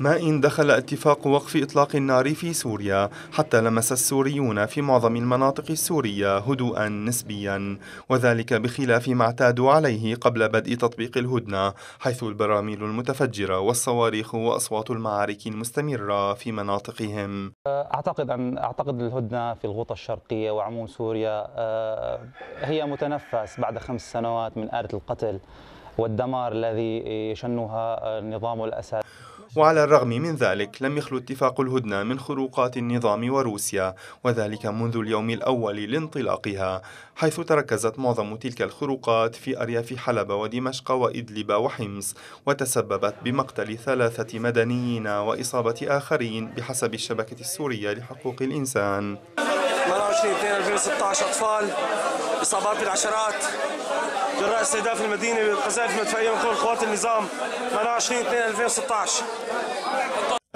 ما إن دخل اتفاق وقف إطلاق النار في سوريا حتى لمس السوريون في معظم المناطق السورية هدوءا نسبيا وذلك بخلاف ما اعتادوا عليه قبل بدء تطبيق الهدنة حيث البراميل المتفجرة والصواريخ وأصوات المعارك المستمرة في مناطقهم أعتقد أن أعتقد الهدنة في الغوطة الشرقية وعموم سوريا آه، هي متنفس بعد خمس سنوات من آلة القتل والدمار الذي يشنها نظام الأسد وعلى الرغم من ذلك لم يخلو اتفاق الهدنة من خروقات النظام وروسيا وذلك منذ اليوم الأول لانطلاقها حيث تركزت معظم تلك الخروقات في أرياف حلب ودمشق وإدلب وحمص وتسببت بمقتل ثلاثة مدنيين وإصابة آخرين بحسب الشبكة السورية لحقوق الإنسان 28 2 2016 أطفال إصابات بالعشرات جراء استهداف المدينة بالقذائف المدفعية من قبل قوات النظام 28 2 2016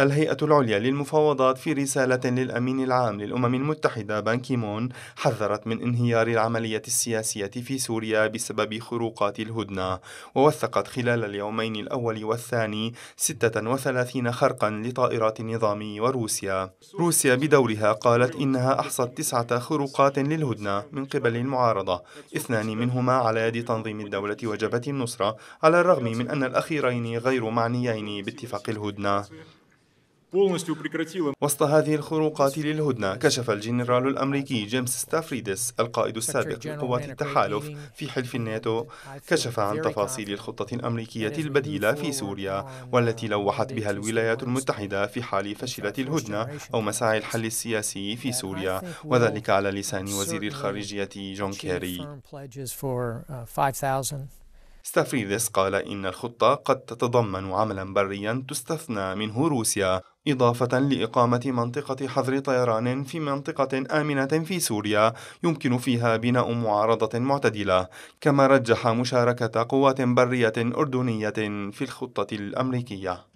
الهيئة العليا للمفاوضات في رسالة للأمين العام للأمم المتحدة بانكيمون حذرت من انهيار العملية السياسية في سوريا بسبب خروقات الهدنة ووثقت خلال اليومين الأول والثاني 36 خرقا لطائرات النظام وروسيا روسيا بدورها قالت إنها أحصت تسعة خروقات للهدنة من قبل المعارضة اثنان منهما على يد تنظيم الدولة وجبهة النصرة على الرغم من أن الأخيرين غير معنيين باتفاق الهدنة وسط هذه الخروقات للهدنة كشف الجنرال الأمريكي جيمس ستافريدس القائد السابق لقوات التحالف في حلف الناتو كشف عن تفاصيل الخطة الأمريكية البديلة في سوريا والتي لوحت بها الولايات المتحدة في حال فشلت الهدنة أو مساعي الحل السياسي في سوريا وذلك على لسان وزير الخارجية جون كيري ستافريدس قال إن الخطة قد تتضمن عملا بريا تستثنى منه روسيا إضافة لإقامة منطقة حظر طيران في منطقة آمنة في سوريا يمكن فيها بناء معارضة معتدلة، كما رجح مشاركة قوات برية أردنية في الخطة الأمريكية.